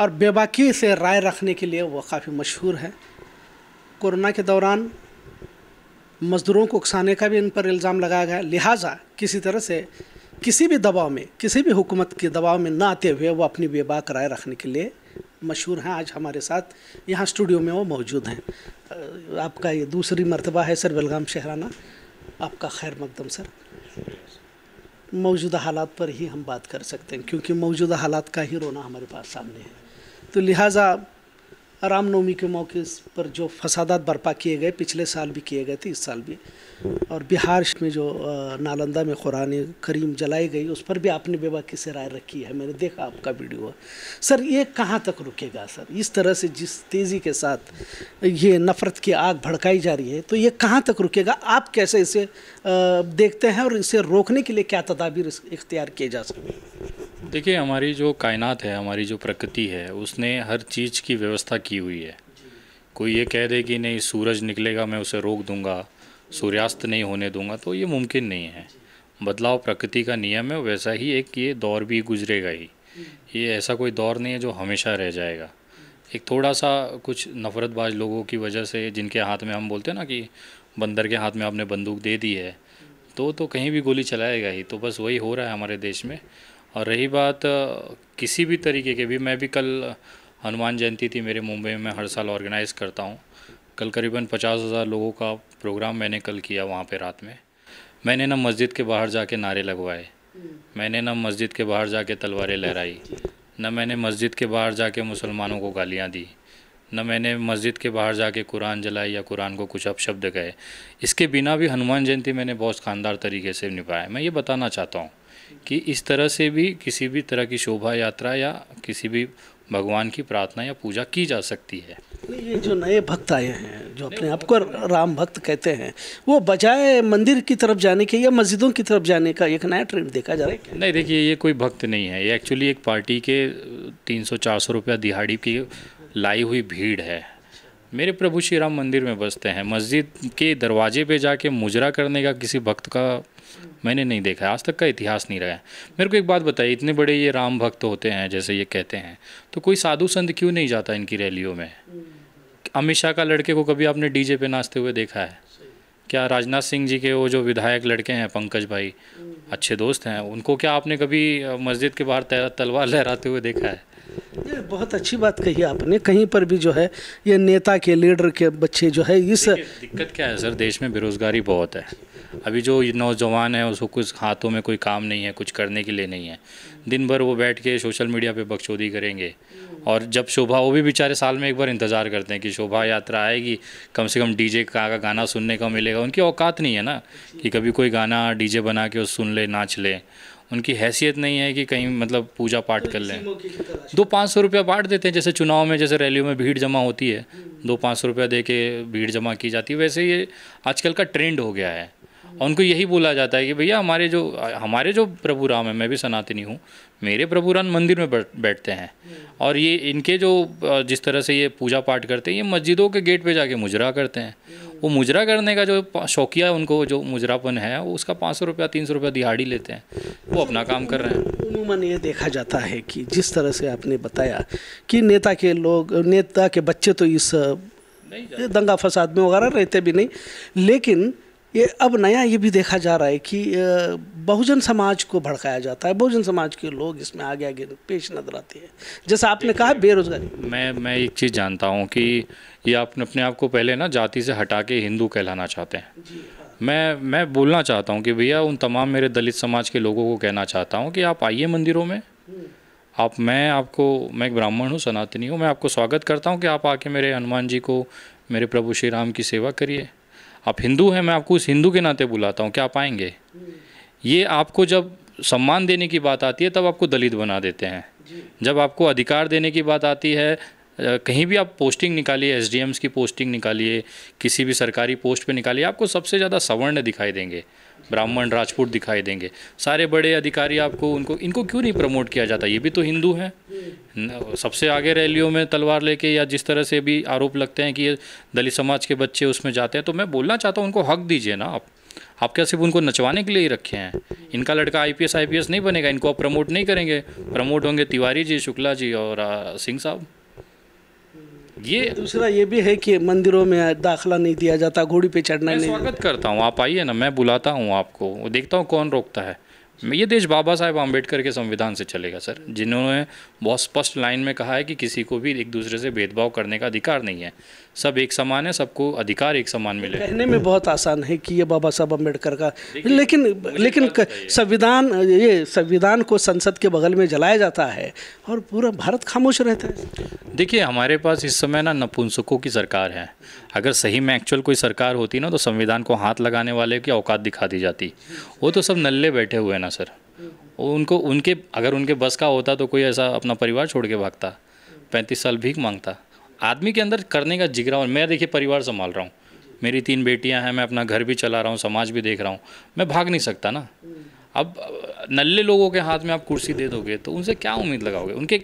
और बेबाकी से राय रखने के लिए वह काफ़ी मशहूर है कोरोना के दौरान मज़दूरों को उकसाने का भी इन पर इल्ज़ाम लगाया गया लिहाजा किसी तरह से किसी भी दबाव में किसी भी हुकूमत के दबाव में ना आते हुए वो अपनी बेबाक राय रखने के लिए मशहूर हैं आज हमारे साथ यहाँ स्टूडियो में वो मौजूद हैं आपका ये दूसरी मरतबा है सर बेलगाम शहराना आपका खैर मकदम सर मौजूदा हालात पर ही हम बात कर सकते हैं क्योंकि मौजूदा हालात का ही रोना हमारे पास सामने है لهذا रामनवमी के मौके पर जो फसादात बर्पा किए गए पिछले साल भी किए गए थे इस साल भी और बिहार में जो नालंदा में कुरान करीम जलाई गई उस पर भी आपने बेबाकी से राय रखी है मैंने देखा आपका वीडियो सर ये कहाँ तक रुकेगा सर इस तरह से जिस तेज़ी के साथ ये नफ़रत की आग भड़काई जा रही है तो ये कहाँ तक रुकेगा आप कैसे इसे देखते हैं और इसे रोकने के लिए क्या तदाबीर इख्तियार किए जा सकते हैं देखिए हमारी जो कायनात है हमारी जो प्रकृति है उसने हर चीज़ की व्यवस्था की हुई है कोई ये कह दे कि नहीं सूरज निकलेगा मैं उसे रोक दूंगा सूर्यास्त नहीं होने दूंगा तो ये मुमकिन नहीं है बदलाव प्रकृति का नियम है वैसा ही एक ये दौर भी गुजरेगा ही ये ऐसा कोई दौर नहीं है जो हमेशा रह जाएगा एक थोड़ा सा कुछ नफ़रतबाज लोगों की वजह से जिनके हाथ में हम बोलते हैं ना कि बंदर के हाथ में आपने बंदूक दे दी है तो तो कहीं भी गोली चलाएगा ही तो बस वही हो रहा है हमारे देश में और रही बात किसी भी तरीके के भी मैं भी कल हनुमान जयंती थी मेरे मुंबई में हर साल ऑर्गेनाइज़ करता हूँ कल करीबन पचास हज़ार लोगों का प्रोग्राम मैंने कल किया वहाँ पे रात में मैंने ना मस्जिद के बाहर जाके नारे लगवाए मैंने ना मस्जिद के बाहर जाके तलवारें लहराई न मैंने मस्जिद के बाहर जाके मुसलमानों को गालियाँ दी न मैंने मस्जिद के बाहर जाके कुरान जलाई या कुरान को कुछ अपशब्द गए इसके बिना भी हनुमान जयंती मैंने बहुत शानदार तरीके से निभाया मैं ये बताना चाहता हूँ कि इस तरह से भी किसी भी तरह की शोभा यात्रा या किसी भी भगवान की प्रार्थना या पूजा की जा सकती है ये जो नए भक्त आए हैं जो अपने आप को राम भक्त कहते हैं वो बजाय मंदिर की तरफ जाने के या मस्जिदों की तरफ जाने का एक नया ट्रेंड देखा जा रहा है नहीं देखिए ये कोई भक्त नहीं है ये एक्चुअली एक पार्टी के 300-400 सौ रुपया दिहाड़ी की लाई हुई भीड़ है मेरे प्रभु श्री राम मंदिर में बसते हैं मस्जिद के दरवाजे पे जाके मुजरा करने का किसी भक्त का मैंने नहीं देखा है आज तक का इतिहास नहीं रहा है मेरे को एक बात बताइए इतने बड़े ये राम भक्त होते हैं जैसे ये कहते हैं तो कोई साधु संत क्यों नहीं जाता इनकी रैलियों में अमित शाह का लड़के को कभी आपने डीजे पे नाचते हुए देखा है क्या राजनाथ सिंह जी के वो जो विधायक लड़के हैं पंकज भाई अच्छे दोस्त हैं उनको क्या आपने कभी मस्जिद के बाहर तलवार लहराते हुए देखा है ये बहुत अच्छी बात कही आपने कहीं पर भी जो है ये नेता के लीडर के बच्चे जो है इस दिक्कत क्या है सर देश में बेरोज़गारी बहुत है अभी जो नौजवान है उसको कुछ हाथों में कोई काम नहीं है कुछ करने के लिए नहीं है दिन भर वो बैठ के सोशल मीडिया पे बकचोदी करेंगे और जब शोभा वो भी बेचारे साल में एक बार इंतज़ार करते हैं कि शोभा यात्रा आएगी कम से कम डीजे का गाना सुनने का मिलेगा उनकी औकात नहीं है ना कि कभी कोई गाना डी बना के सुन ले नाच ले उनकी हैसियत नहीं है कि कहीं मतलब पूजा पाठ कर लें दो पाँच सौ रुपया बांट देते हैं जैसे चुनाव में जैसे रैलियों में भीड़ जमा होती है दो पाँच सौ रुपया दे के भीड़ जमा की जाती है वैसे ये आजकल का ट्रेंड हो गया है और उनको यही बोला जाता है कि भैया हमारे जो हमारे जो प्रभु राम है मैं भी सनातनी हूँ मेरे प्रभु राम मंदिर में बैठते हैं और ये इनके जो जिस तरह से ये पूजा पाठ करते हैं ये मस्जिदों के गेट पे जाके मुजरा करते हैं वो मुजरा करने का जो शौकिया उनको जो मुजरापन है वो उसका पाँच सौ रुपया तीन सौ रुपया दिहाड़ी लेते हैं वो अपना काम कर रहे हैं उमूमन ये देखा जाता है कि जिस तरह से आपने बताया कि नेता के लोग नेता के बच्चे तो इस दंगा फसाद में वगैरह रहते भी नहीं लेकिन ये अब नया ये भी देखा जा रहा है कि बहुजन समाज को भड़काया जाता है बहुजन समाज के लोग इसमें आगे आगे पेश नजर आते हैं जैसा आपने कहा बेरोजगारी मैं मैं एक चीज़ जानता हूँ कि ये आपने अपने आप को पहले ना जाति से हटा के हिंदू कहलाना चाहते हैं हाँ। मैं मैं बोलना चाहता हूँ कि भैया उन तमाम मेरे दलित समाज के लोगों को कहना चाहता हूँ कि आप आइए मंदिरों में हम्म। आप मैं आपको मैं एक ब्राह्मण हूँ सनातनी हूँ मैं आपको स्वागत करता हूँ कि आप आके मेरे हनुमान जी को मेरे प्रभु श्री राम की सेवा करिए आप हिंदू हैं मैं आपको उस हिंदू के नाते बुलाता हूँ क्या आप आएंगे ये आपको जब सम्मान देने की बात आती है तब आपको दलित बना देते हैं जब आपको अधिकार देने की बात आती है कहीं भी आप पोस्टिंग निकालिए एस की पोस्टिंग निकालिए किसी भी सरकारी पोस्ट पे निकालिए आपको सबसे ज़्यादा सवर्ण दिखाई देंगे ब्राह्मण राजपूत दिखाई देंगे सारे बड़े अधिकारी आपको उनको इनको क्यों नहीं प्रमोट किया जाता ये भी तो हिंदू हैं सबसे आगे रैलियों में तलवार लेके या जिस तरह से भी आरोप लगते हैं कि ये दलित समाज के बच्चे उसमें जाते हैं तो मैं बोलना चाहता हूँ उनको हक दीजिए ना आप आप क्या सिर्फ उनको नचवाने के लिए ही रखे हैं इनका लड़का आईपीएस आईपीएस नहीं बनेगा इनको आप प्रमोट नहीं करेंगे प्रमोट होंगे तिवारी जी शुक्ला जी और सिंह साहब ये दूसरा ये भी है कि मंदिरों में दाखला नहीं दिया जाता घोड़ी पे चढ़ना नहीं स्वागत करता हूँ आप आइए ना मैं बुलाता हूँ आपको देखता हूँ कौन रोकता है ये देश बाबा साहेब आम्बेडकर के संविधान से चलेगा सर जिन्होंने बहुत स्पष्ट लाइन में कहा है कि किसी को भी एक दूसरे से भेदभाव करने का अधिकार नहीं है सब एक समान है सबको अधिकार एक समान मिले कहने में बहुत आसान है कि ये बाबा साहब अम्बेडकर का लेकिन लेकिन संविधान ये संविधान को संसद के बगल में जलाया जाता है और पूरा भारत खामोश रहता है देखिए हमारे पास इस समय ना नपुंसकों की सरकार है अगर सही में एक्चुअल कोई सरकार होती ना तो संविधान को हाथ लगाने वाले की औकात दिखा दी जाती वो तो सब नल्ले बैठे हुए ना ना सर उनको उनके अगर उनके बस का होता तो कोई ऐसा अपना परिवार छोड़ के भागता पैंतीस साल भीख मांगता आदमी के अंदर करने का जिगरा और मैं देखिए परिवार संभाल रहा हूँ मेरी तीन बेटियां हैं मैं अपना घर भी चला रहा हूँ समाज भी देख रहा हूँ मैं भाग नहीं सकता ना अब नल्ले लोगों के हाथ में आप कुर्सी दे दोगे तो उनसे क्या उम्मीद लगाओगे उनके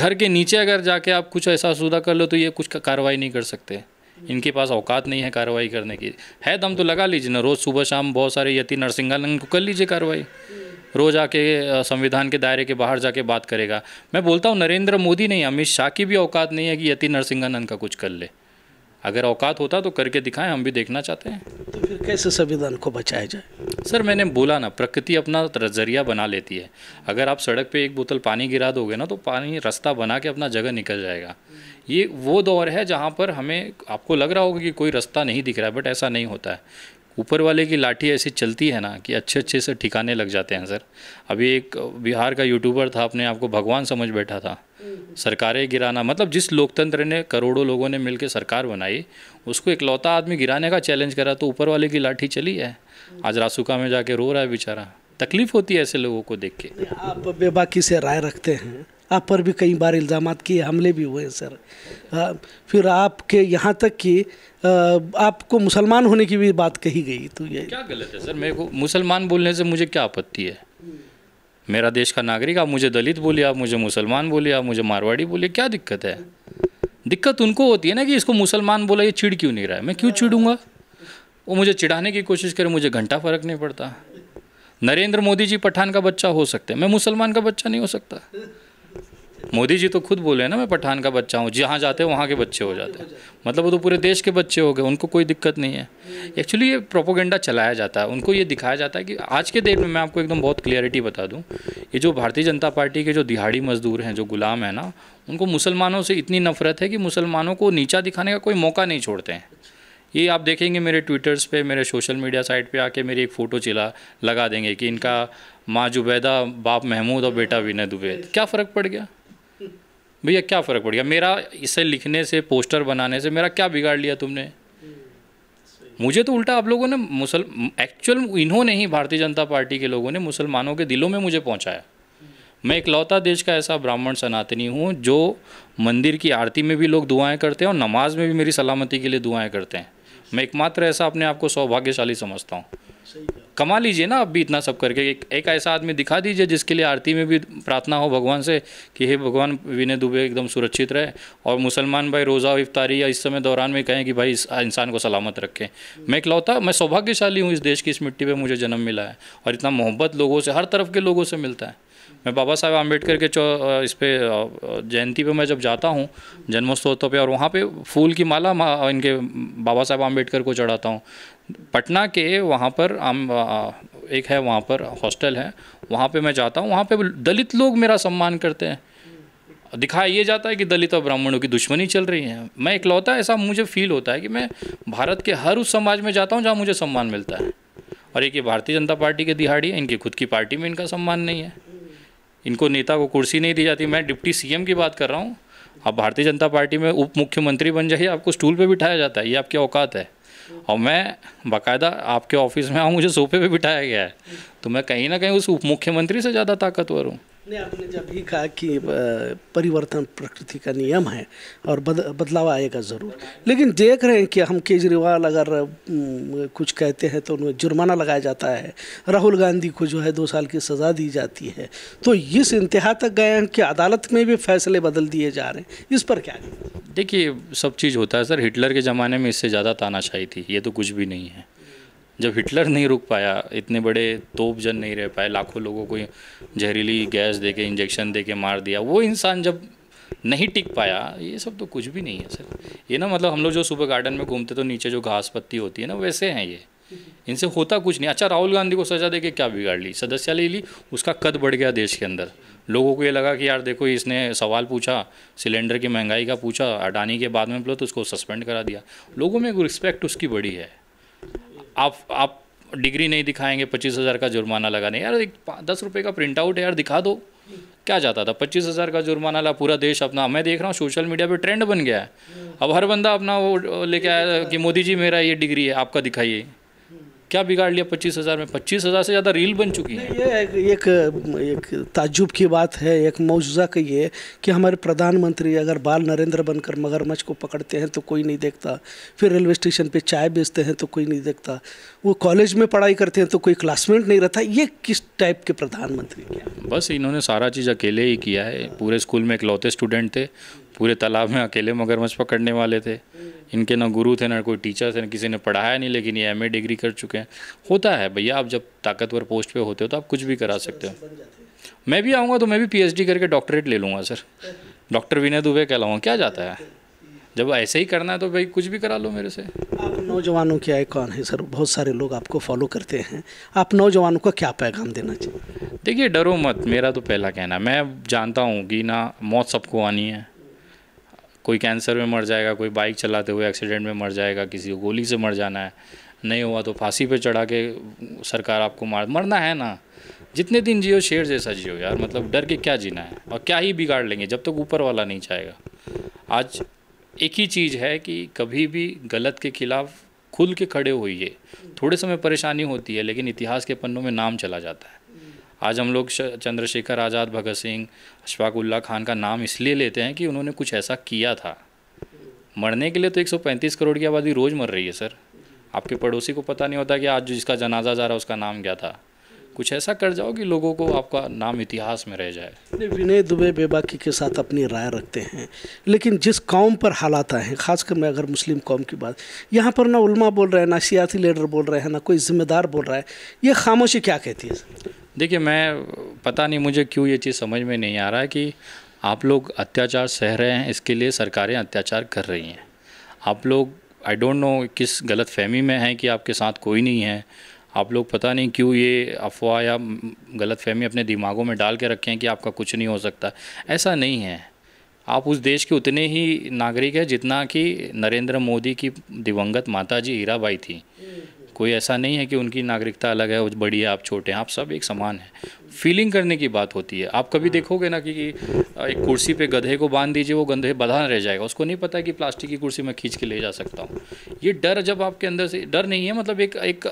घर के नीचे अगर जाके आप कुछ ऐसा सुधा कर लो तो ये कुछ कार्रवाई नहीं कर सकते इनके पास औकात नहीं है कार्रवाई करने की है दम तो लगा लीजिए ना रोज़ सुबह शाम बहुत सारे यति नरसिंहानंद को कर लीजिए कार्रवाई रोज़ आके संविधान के दायरे के बाहर जाके बात करेगा मैं बोलता हूँ नरेंद्र मोदी नहीं अमित शाह की भी औकात नहीं है कि यति नरसिंहानंद का कुछ कर ले अगर औकात होता तो करके दिखाएं हम भी देखना चाहते हैं तो फिर कैसे संविधान को बचाया जाए सर मैंने बोला ना प्रकृति अपना जरिया बना लेती है अगर आप सड़क पे एक बोतल पानी गिरा दोगे ना तो पानी रास्ता बना के अपना जगह निकल जाएगा ये वो दौर है जहाँ पर हमें आपको लग रहा होगा कि कोई रास्ता नहीं दिख रहा है बट ऐसा नहीं होता है ऊपर वाले की लाठी ऐसी चलती है ना कि अच्छे अच्छे से ठिकाने लग जाते हैं सर अभी एक बिहार का यूट्यूबर था अपने आपको भगवान समझ बैठा था सरकारें गिराना मतलब जिस लोकतंत्र ने करोड़ों लोगों ने मिलकर सरकार बनाई उसको इकलौता आदमी गिराने का चैलेंज करा तो ऊपर वाले की लाठी चली है आज रासुका में जाके रो रहा है बेचारा तकलीफ होती है ऐसे लोगों को देख के आप बेबाकी से राय रखते हैं आप पर भी कई बार इल्ज़ाम किए हमले भी हुए हैं सर फिर आपके यहाँ तक कि आपको मुसलमान होने की भी बात कही गई तो ये क्या गलत है सर मेरे को मुसलमान बोलने से मुझे क्या आपत्ति है हम्म। मेरा देश का नागरिक आप मुझे दलित बोलिए आप मुझे मुसलमान बोलिए आप मुझे मारवाड़ी बोलिए क्या दिक्कत है दिक्कत उनको होती है ना कि इसको मुसलमान बोला ये चिड़ क्यों नहीं रहा है मैं क्यों चिड़ूंगा वो मुझे चिढ़ाने की कोशिश करे मुझे घंटा फ़र्क नहीं पड़ता नरेंद्र मोदी जी पठान का बच्चा हो सकते हैं मैं मुसलमान का बच्चा नहीं हो सकता मोदी जी तो खुद बोले ना मैं पठान का बच्चा हूँ जहाँ जाते हैं वहाँ के बच्चे हो जाते हैं मतलब वो तो पूरे देश के बच्चे हो गए उनको कोई दिक्कत नहीं है एक्चुअली ये प्रोपोगेंडा चलाया जाता है उनको ये दिखाया जाता है कि आज के डेट में मैं आपको एकदम बहुत क्लियरिटी बता दूँ ये जो भारतीय जनता पार्टी के जो दिहाड़ी मजदूर हैं जो गुलाम हैं ना उनको मुसलमानों से इतनी नफरत है कि मुसलमानों को नीचा दिखाने का कोई मौका नहीं छोड़ते हैं ये आप देखेंगे मेरे ट्विटर्स पे मेरे सोशल मीडिया साइट पे आके मेरी एक फ़ोटो चिला लगा देंगे कि इनका माँ जुबैदा बाप महमूद और बेटा विनय दुबैद क्या फ़र्क पड़ गया भैया क्या फ़र्क पड़ गया मेरा इसे लिखने से पोस्टर बनाने से मेरा क्या बिगाड़ लिया तुमने मुझे तो उल्टा आप लोगों ने मुसल एक्चुअल इन्होंने ही भारतीय जनता पार्टी के लोगों ने मुसलमानों के दिलों में मुझे पहुंचाया मैं इकलौता देश का ऐसा ब्राह्मण सनातनी हूँ जो मंदिर की आरती में भी लोग दुआएं करते हैं और नमाज में भी मेरी सलामती के लिए दुआएं करते हैं मैं एकमात्र ऐसा अपने आप को सौभाग्यशाली समझता हूँ कमा लीजिए ना अब भी इतना सब करके एक, एक ऐसा आदमी दिखा दीजिए जिसके लिए आरती में भी प्रार्थना हो भगवान से कि हे भगवान विनय दुबे एकदम सुरक्षित रहे और मुसलमान भाई रोज़ा इफ्तारी या इस समय दौरान में कहें कि भाई इस इंसान को सलामत रखें मैं इकलौता मैं सौभाग्यशाली हूँ इस देश की इस मिट्टी पर मुझे जन्म मिला है और इतना मोहब्बत लोगों से हर तरफ के लोगों से मिलता है मैं बाबा साहेब आम्बेडकर के चौ इस पर जयंती पे मैं जब जाता हूँ जन्मोत्सव पे और वहाँ पे फूल की माला इनके बाबा साहेब आम्बेडकर को चढ़ाता हूँ पटना के वहाँ पर आम एक है वहाँ पर हॉस्टल है वहाँ पे मैं जाता हूँ वहाँ पे दलित लोग मेरा सम्मान करते हैं दिखाया ये जाता है कि दलित और ब्राह्मणों की दुश्मनी चल रही है मैं इकलौता ऐसा मुझे फील होता है कि मैं भारत के हर उस समाज में जाता हूँ जहाँ मुझे सम्मान मिलता है और एक ये भारतीय जनता पार्टी के दिहाड़ी है इनकी खुद की पार्टी में इनका सम्मान नहीं है इनको नेता को कुर्सी नहीं दी जाती मैं डिप्टी सीएम की बात कर रहा हूँ आप भारतीय जनता पार्टी में उप मुख्यमंत्री बन जाइए आपको स्टूल पे बिठाया जाता है ये आपकी औकात है और मैं बाकायदा आपके ऑफिस में आऊँ मुझे सोफे पे बिठाया गया है तो मैं कहीं ना कहीं उस उप मुख्यमंत्री से ज़्यादा ताकतवर हूँ ने आपने जब ही कहा कि परिवर्तन प्रकृति का नियम है और बद, बदलाव आएगा ज़रूर लेकिन देख रहे हैं कि हम केजरीवाल अगर कुछ कहते हैं तो उन्हें जुर्माना लगाया जाता है राहुल गांधी को जो है दो साल की सज़ा दी जाती है तो इस इंतहा तक गए हैं कि अदालत में भी फैसले बदल दिए जा रहे हैं इस पर क्या देखिए सब चीज़ होता है सर हिटलर के ज़माने में इससे ज़्यादा तानाशाही थी ये तो कुछ भी नहीं है जब हिटलर नहीं रुक पाया इतने बड़े तोप जन नहीं रह पाए लाखों लोगों को जहरीली गैस दे के इंजेक्शन दे के मार दिया वो इंसान जब नहीं टिक पाया ये सब तो कुछ भी नहीं है सर ये ना मतलब हम लोग जो सुबह गार्डन में घूमते तो नीचे जो घास पत्ती होती है ना वैसे हैं ये इनसे होता कुछ नहीं अच्छा राहुल गांधी को सजा दे के क्या बिगाड़ ली सदस्य ले ली उसका कद बढ़ गया देश के अंदर लोगों को ये लगा कि यार देखो इसने सवाल पूछा सिलेंडर की महंगाई का पूछा अडानी के बाद में बोलो तो उसको सस्पेंड करा दिया लोगों में रिस्पेक्ट उसकी बड़ी है आप आप डिग्री नहीं दिखाएंगे पच्चीस हज़ार का जुर्माना लगाने यार एक दस रुपये का प्रिंट आउट यार दिखा दो क्या जाता था पच्चीस हज़ार का जुर्माना ला पूरा देश अपना मैं देख रहा हूँ सोशल मीडिया पे ट्रेंड बन गया है अब हर बंदा अपना वो लेके आया कि मोदी जी मेरा ये डिग्री है आपका दिखाइए क्या बिगाड़ लिया पच्चीस हज़ार में पच्चीस हज़ार से ज़्यादा रील बन चुकी है ये एक एक, एक ताजुब की बात है एक मौजूदा का ये कि हमारे प्रधानमंत्री अगर बाल नरेंद्र बनकर मगरमच्छ को पकड़ते हैं तो कोई नहीं देखता फिर रेलवे स्टेशन पे चाय बेचते हैं तो कोई नहीं देखता वो कॉलेज में पढ़ाई करते हैं तो कोई क्लासमेट नहीं रहता ये किस टाइप के प्रधानमंत्री बस इन्होंने सारा चीज़ अकेले ही किया है पूरे स्कूल में इकलौते स्टूडेंट थे पूरे तालाब में अकेले मगरमच्छ पकड़ने वाले थे इनके ना गुरु थे ना कोई टीचर थे ना किसी ने पढ़ाया नहीं लेकिन ये एम डिग्री कर चुके हैं होता है भैया आप जब ताकतवर पोस्ट पे होते हो तो आप कुछ भी करा सकते हो मैं भी आऊँगा तो मैं भी पीएचडी करके डॉक्टरेट ले लूँगा सर डॉक्टर विनय दुबे कहलाऊँगा क्या जाता है जब ऐसे ही करना है तो भाई कुछ भी करा लो मेरे से आप नौजवानों के आइकॉन है सर बहुत सारे लोग आपको फॉलो करते हैं आप नौजवानों को क्या पैगाम देना चाहिए देखिए डरो मत मेरा तो पहला कहना मैं जानता हूँ कि ना मौत सबको आनी है कोई कैंसर में मर जाएगा कोई बाइक चलाते हुए एक्सीडेंट में मर जाएगा किसी को गोली से मर जाना है नहीं हुआ तो फांसी पे चढ़ा के सरकार आपको मार मरना है ना जितने दिन जियो शेर जैसा जियो यार मतलब डर के क्या जीना है और क्या ही बिगाड़ लेंगे जब तक तो ऊपर वाला नहीं चाहेगा आज एक ही चीज़ है कि कभी भी गलत के खिलाफ खुल के खड़े होइए थोड़े समय परेशानी होती है लेकिन इतिहास के पन्नों में नाम चला जाता है आज हम लोग चंद्रशेखर आज़ाद भगत सिंह अशफाकुल्ला खान का नाम इसलिए लेते हैं कि उन्होंने कुछ ऐसा किया था मरने के लिए तो 135 करोड़ की आबादी रोज़ मर रही है सर आपके पड़ोसी को पता नहीं होता कि आज जिसका जनाजा जा रहा है उसका नाम क्या था कुछ ऐसा कर जाओ कि लोगों को आपका नाम इतिहास में रह जाए विनय दुबे बेबाकी के साथ अपनी राय रखते हैं लेकिन जिस कौम पर हालात आए हैं खासकर मैं अगर मुस्लिम कौम की बात यहाँ पर ना उलमा बोल रहे हैं ना सियासी लीडर बोल रहे हैं ना कोई जिम्मेदार बोल रहा है ये खामोशी क्या कहती है सर देखिए मैं पता नहीं मुझे क्यों ये चीज़ समझ में नहीं आ रहा है कि आप लोग अत्याचार सह रहे हैं इसके लिए सरकारें अत्याचार कर रही हैं आप लोग आई डोंट नो किस गलत फहमी में हैं कि आपके साथ कोई नहीं है आप लोग पता नहीं क्यों ये अफवाह या गलत फहमी अपने दिमागों में डाल के रखे हैं कि आपका कुछ नहीं हो सकता ऐसा नहीं है आप उस देश के उतने ही नागरिक हैं जितना कि नरेंद्र मोदी की दिवंगत माता जी हीराबाई थी कोई ऐसा नहीं है कि उनकी नागरिकता अलग है वो बड़ी है आप छोटे हैं आप सब एक समान हैं फीलिंग करने की बात होती है आप कभी देखोगे ना कि एक कुर्सी पे गधे को बांध दीजिए वो गंधे बधा रह जाएगा उसको नहीं पता कि प्लास्टिक की कुर्सी मैं खींच के ले जा सकता हूँ ये डर जब आपके अंदर से डर नहीं है मतलब एक एक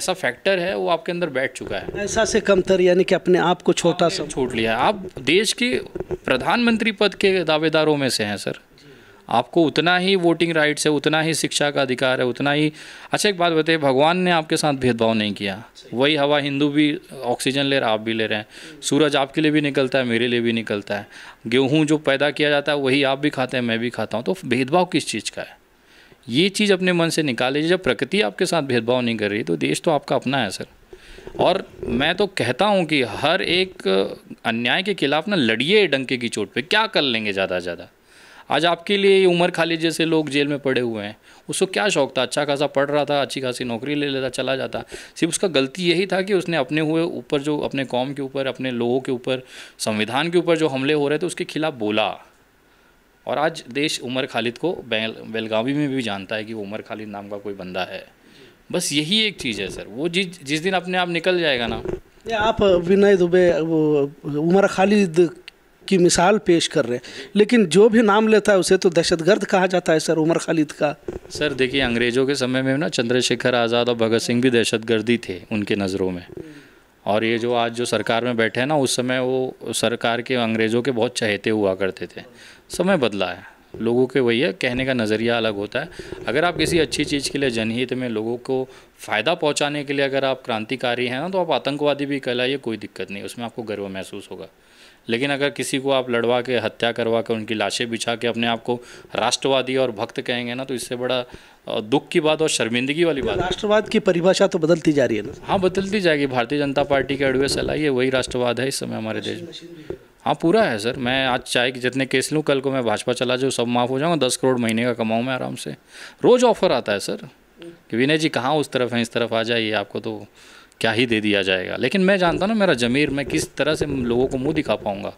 ऐसा फैक्टर है वो आपके अंदर बैठ चुका है ऐसा से कमतर यानी कि अपने आप को छोटा सा छोड़ लिया आप देश के प्रधानमंत्री पद के दावेदारों में से हैं सर आपको उतना ही वोटिंग राइट्स है उतना ही शिक्षा का अधिकार है उतना ही अच्छा एक बात बताइए भगवान ने आपके साथ भेदभाव नहीं किया वही हवा हिंदू भी ऑक्सीजन ले रहा आप भी ले रहे हैं सूरज आपके लिए भी निकलता है मेरे लिए भी निकलता है गेहूँ जो पैदा किया जाता है वही आप भी खाते हैं मैं भी खाता हूँ तो भेदभाव किस चीज़ का है ये चीज़ अपने मन से निकाल लीजिए जब प्रकृति आपके साथ भेदभाव नहीं कर रही तो देश तो आपका अपना है सर और मैं तो कहता हूँ कि हर एक अन्याय के खिलाफ ना लड़िए डंके की चोट पे क्या कर लेंगे ज़्यादा ज़्यादा आज आपके लिए उमर खाली जैसे लोग जेल में पड़े हुए हैं उसको क्या शौक था अच्छा खासा पढ़ रहा था अच्छी खासी नौकरी ले लेता चला जाता सिर्फ उसका गलती यही था कि उसने अपने हुए ऊपर जो अपने कौम के ऊपर अपने लोगों के ऊपर संविधान के ऊपर जो हमले हो रहे थे उसके खिलाफ बोला और आज देश उमर खालिद को बेलगावी में भी जानता है कि वो उमर खालिद नाम का कोई बंदा है बस यही एक चीज़ है सर वो जिस जिस दिन अपने आप निकल जाएगा ना आप विनय दुबे वो उमर खालिद की मिसाल पेश कर रहे हैं लेकिन जो भी नाम लेता है उसे तो दहशतगर्द कहा जाता है सर उमर खालिद का सर देखिए अंग्रेज़ों के समय में ना चंद्रशेखर आज़ाद और भगत सिंह भी दहशतगर्दी थे उनके नज़रों में और ये जो आज जो सरकार में बैठे हैं ना उस समय वो सरकार के अंग्रेज़ों के बहुत चहेते हुआ करते थे समय बदला है लोगों के वही है कहने का नज़रिया अलग होता है अगर आप किसी अच्छी चीज़ के लिए जनहित में लोगों को फ़ायदा पहुंचाने के लिए अगर आप क्रांतिकारी हैं ना तो आप आतंकवादी भी कहलाइए कोई दिक्कत नहीं उसमें आपको गर्व महसूस होगा लेकिन अगर किसी को आप लड़वा के हत्या करवा के उनकी लाशें बिछा के अपने आप को राष्ट्रवादी और भक्त कहेंगे ना तो इससे बड़ा दुख की बात और शर्मिंदगी वाली तो बात राष्ट्रवाद की परिभाषा तो बदलती जा रही है ना हाँ बदलती जाएगी भारतीय जनता पार्टी के अड़वे सलाई है वही राष्ट्रवाद है इस समय हमारे देश में हाँ पूरा है सर मैं आज चाहे कि जितने केस लूँ कल को मैं भाजपा चला जाऊँ सब माफ़ हो जाऊँगा दस करोड़ महीने का कमाऊँ मैं आराम से रोज़ ऑफर आता है सर कि विनय जी कहाँ उस तरफ हैं इस तरफ आ जाइए आपको तो क्या ही दे दिया जाएगा लेकिन मैं जानता ना मेरा ज़मीर मैं किस तरह से लोगों को मुँह दिखा पाऊँगा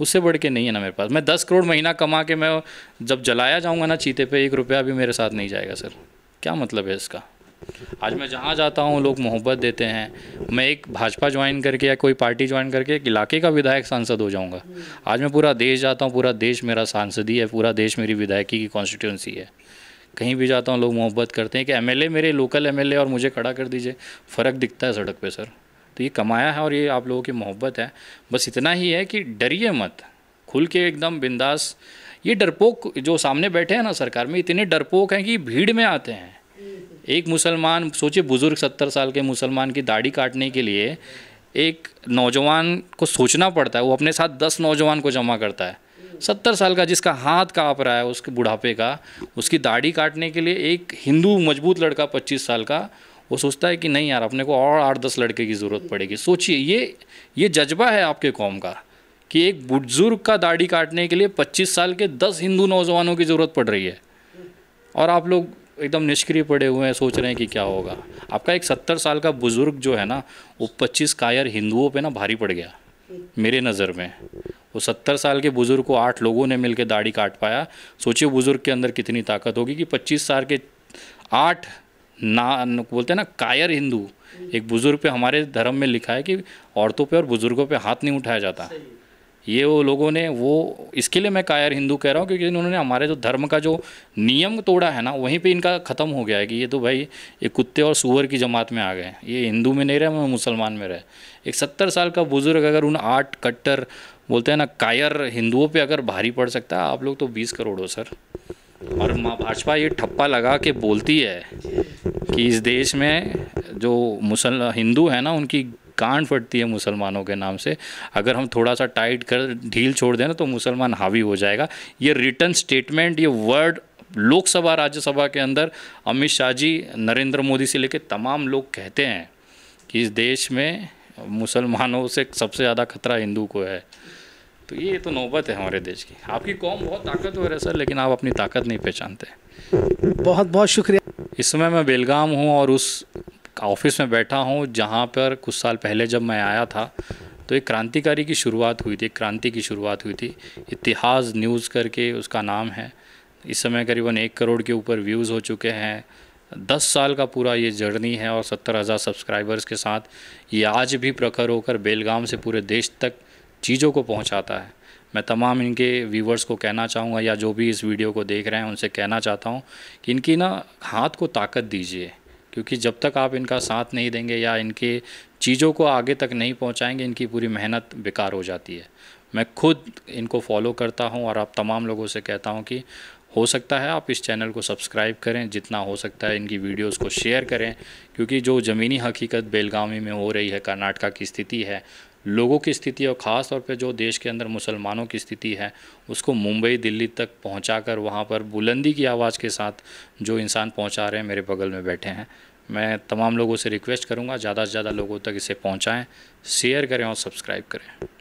उससे बढ़ के नहीं है ना मेरे पास मैं दस करोड़ महीना कमा के मैं जब जलाया जाऊँगा ना चीते पे एक रुपया भी मेरे साथ नहीं जाएगा सर क्या मतलब है इसका आज मैं जहाँ जाता हूँ लोग मोहब्बत देते हैं मैं एक भाजपा ज्वाइन करके या कोई पार्टी ज्वाइन करके एक इलाके का विधायक सांसद हो जाऊँगा आज मैं पूरा देश जाता हूँ पूरा देश मेरा सांसदी है पूरा देश मेरी विधायकी की कॉन्स्टिट्यूंसी है कहीं भी जाता हूँ लोग मोहब्बत करते हैं कि एमएलए मेरे लोकल एमएलए और मुझे खड़ा कर दीजिए फ़र्क दिखता है सड़क पे सर तो ये कमाया है और ये आप लोगों की मोहब्बत है बस इतना ही है कि डरिए मत खुल के एकदम बिंदास ये डरपोक जो सामने बैठे हैं ना सरकार में इतने डरपोक हैं कि भीड़ में आते हैं एक मुसलमान सोचिए बुज़ुर्ग सत्तर साल के मुसलमान की दाढ़ी काटने के लिए एक नौजवान को सोचना पड़ता है वो अपने साथ दस नौजवान को जमा करता है सत्तर साल का जिसका हाथ काँप रहा है उसके बुढ़ापे का उसकी दाढ़ी काटने के लिए एक हिंदू मजबूत लड़का पच्चीस साल का वो सोचता है कि नहीं यार अपने को और आठ दस लड़के की ज़रूरत पड़ेगी सोचिए ये ये जज्बा है आपके कौम का कि एक बुजुर्ग का दाढ़ी काटने के लिए पच्चीस साल के दस हिंदू नौजवानों की ज़रूरत पड़ रही है और आप लोग एकदम निष्क्रिय पड़े हुए हैं सोच रहे हैं कि क्या होगा आपका एक सत्तर साल का बुज़ुर्ग जो है ना वो पच्चीस कायर हिंदुओं पे ना भारी पड़ गया मेरे नज़र में वो सत्तर साल के बुज़ुर्ग को आठ लोगों ने मिलकर दाढ़ी काट पाया सोचिए बुज़ुर्ग के अंदर कितनी ताकत होगी कि पच्चीस साल के आठ ना बोलते हैं ना कायर हिंदू एक बुज़ुर्ग पे हमारे धर्म में लिखा है कि औरतों पे और बुज़ुर्गों पे हाथ नहीं उठाया जाता ये वो लोगों ने वो इसके लिए मैं कायर हिंदू कह रहा हूँ क्योंकि इन्होंने हमारे जो धर्म का जो नियम तोड़ा है ना वहीं पे इनका ख़त्म हो गया है कि ये तो भाई ये कुत्ते और सुअर की जमात में आ गए ये हिंदू में नहीं रहे मैं मुसलमान में रहे एक सत्तर साल का बुज़ुर्ग अगर उन आठ कट्टर बोलते हैं ना कायर हिंदुओं पर अगर भारी पड़ सकता है आप लोग तो बीस करोड़ हो सर और भाजपा ये ठप्पा लगा के बोलती है कि इस देश में जो मुसल हिंदू है ना उनकी कांड फटती है मुसलमानों के नाम से अगर हम थोड़ा सा टाइट कर ढील छोड़ दें ना तो मुसलमान हावी हो जाएगा ये रिटर्न स्टेटमेंट ये वर्ड लोकसभा राज्यसभा के अंदर अमित शाह जी नरेंद्र मोदी से लेकर तमाम लोग कहते हैं कि इस देश में मुसलमानों से सबसे ज़्यादा खतरा हिंदू को है तो ये तो नौबत है हमारे देश की आपकी कौम बहुत ताकतवर है सर लेकिन आप अपनी ताकत नहीं पहचानते बहुत बहुत शुक्रिया इस समय मैं बेलगाम हूँ और उस ऑफिस में बैठा हूँ जहाँ पर कुछ साल पहले जब मैं आया था तो एक क्रांतिकारी की शुरुआत हुई थी एक क्रांति की शुरुआत हुई थी इतिहास न्यूज़ करके उसका नाम है इस समय करीबन एक करोड़ के ऊपर व्यूज़ हो चुके हैं दस साल का पूरा ये जर्नी है और सत्तर हज़ार सब्सक्राइबर्स के साथ ये आज भी प्रखर होकर बेलगाम से पूरे देश तक चीज़ों को पहुंचाता है मैं तमाम इनके व्यूवर्स को कहना चाहूँगा या जो भी इस वीडियो को देख रहे हैं उनसे कहना चाहता हूँ कि इनकी ना हाथ को ताकत दीजिए क्योंकि जब तक आप इनका साथ नहीं देंगे या इनके चीज़ों को आगे तक नहीं पहुंचाएंगे इनकी पूरी मेहनत बेकार हो जाती है मैं खुद इनको फॉलो करता हूं और आप तमाम लोगों से कहता हूं कि हो सकता है आप इस चैनल को सब्सक्राइब करें जितना हो सकता है इनकी वीडियोस को शेयर करें क्योंकि जो ज़मीनी हकीकत बेलगावी में हो रही है कर्नाटका की स्थिति है लोगों की स्थिति और ख़ास तौर पे जो देश के अंदर मुसलमानों की स्थिति है उसको मुंबई दिल्ली तक पहुंचाकर वहाँ पर बुलंदी की आवाज़ के साथ जो इंसान पहुंचा रहे हैं मेरे बगल में बैठे हैं मैं तमाम लोगों से रिक्वेस्ट करूँगा ज़्यादा से ज़्यादा लोगों तक इसे पहुँचाएँ शेयर करें और सब्सक्राइब करें